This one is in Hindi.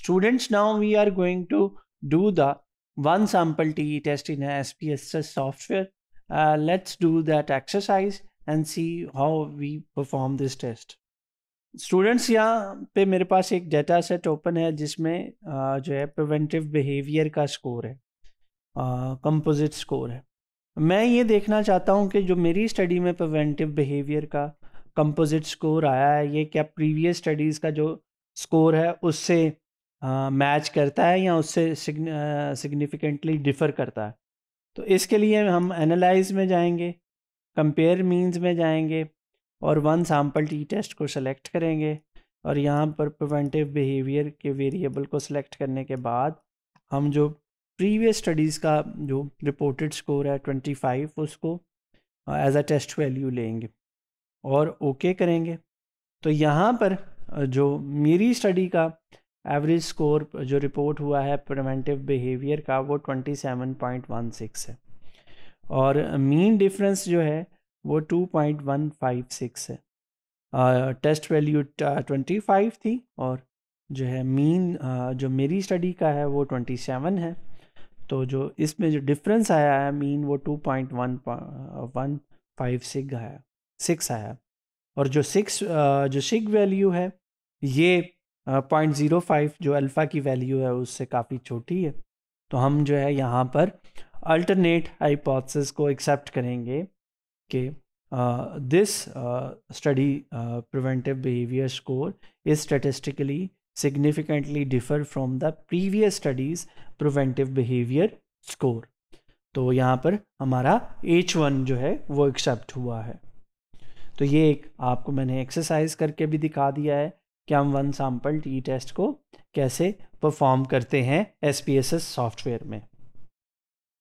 Students, now we are going to do the one sample TE test in SPSS software. Uh, let's do that exercise and see how we perform this test. Students यहाँ पे मेरे पास एक डेटा सेट ओपन है जिसमें uh, जो है प्रिवेंटिव बिहेवियर का स्कोर है कंपोजिट uh, स्कोर है मैं ये देखना चाहता हूँ कि जो मेरी स्टडी में प्रिवेंटिव बिहेवियर का कंपोजिट स्कोर आया है ये क्या प्रीवियस स्टडीज़ का जो स्कोर है उससे मैच करता है या उससे सिग्निफिकेंटली डिफ़र करता है तो इसके लिए हम एनालाइज में जाएंगे कंपेयर मीन्स में जाएंगे और वन सैम्पल टी टेस्ट को सेलेक्ट करेंगे और यहाँ पर प्रिवेंटिव बिहेवियर के वेरिएबल को सिलेक्ट करने के बाद हम जो प्रीवियस स्टडीज़ का जो रिपोर्टेड स्कोर है ट्वेंटी फाइव उसको एज अ टेस्ट वैल्यू लेंगे और ओके okay करेंगे तो यहाँ पर जो मेरी स्टडी का एवरेज स्कोर जो रिपोर्ट हुआ है प्रिवेंटिव बिहेवियर का वो 27.16 है और मीन डिफरेंस जो है वो 2.156 है टेस्ट वैल्यू 25 थी और जो है मीन जो मेरी स्टडी का है वो 27 है तो जो इसमें जो डिफरेंस आया है मीन वो पॉइंट 2.156 आया सिक्स आया और जो सिक्स जो सिक वैल्यू है ये पॉइंट ज़ीरो फाइव जो अल्फ़ा की वैल्यू है उससे काफ़ी छोटी है तो हम जो है यहाँ पर अल्टरनेट हाइपोथेसिस को एक्सेप्ट करेंगे कि this study preventive behaviour score is statistically significantly differ from the previous studies preventive behaviour score तो यहाँ पर हमारा एच वन जो है वो एक्सेप्ट हुआ है तो ये एक आपको मैंने एक्सरसाइज करके भी दिखा दिया है कि हम वन सैम्पल टी टेस्ट को कैसे परफॉर्म करते हैं एस सॉफ्टवेयर में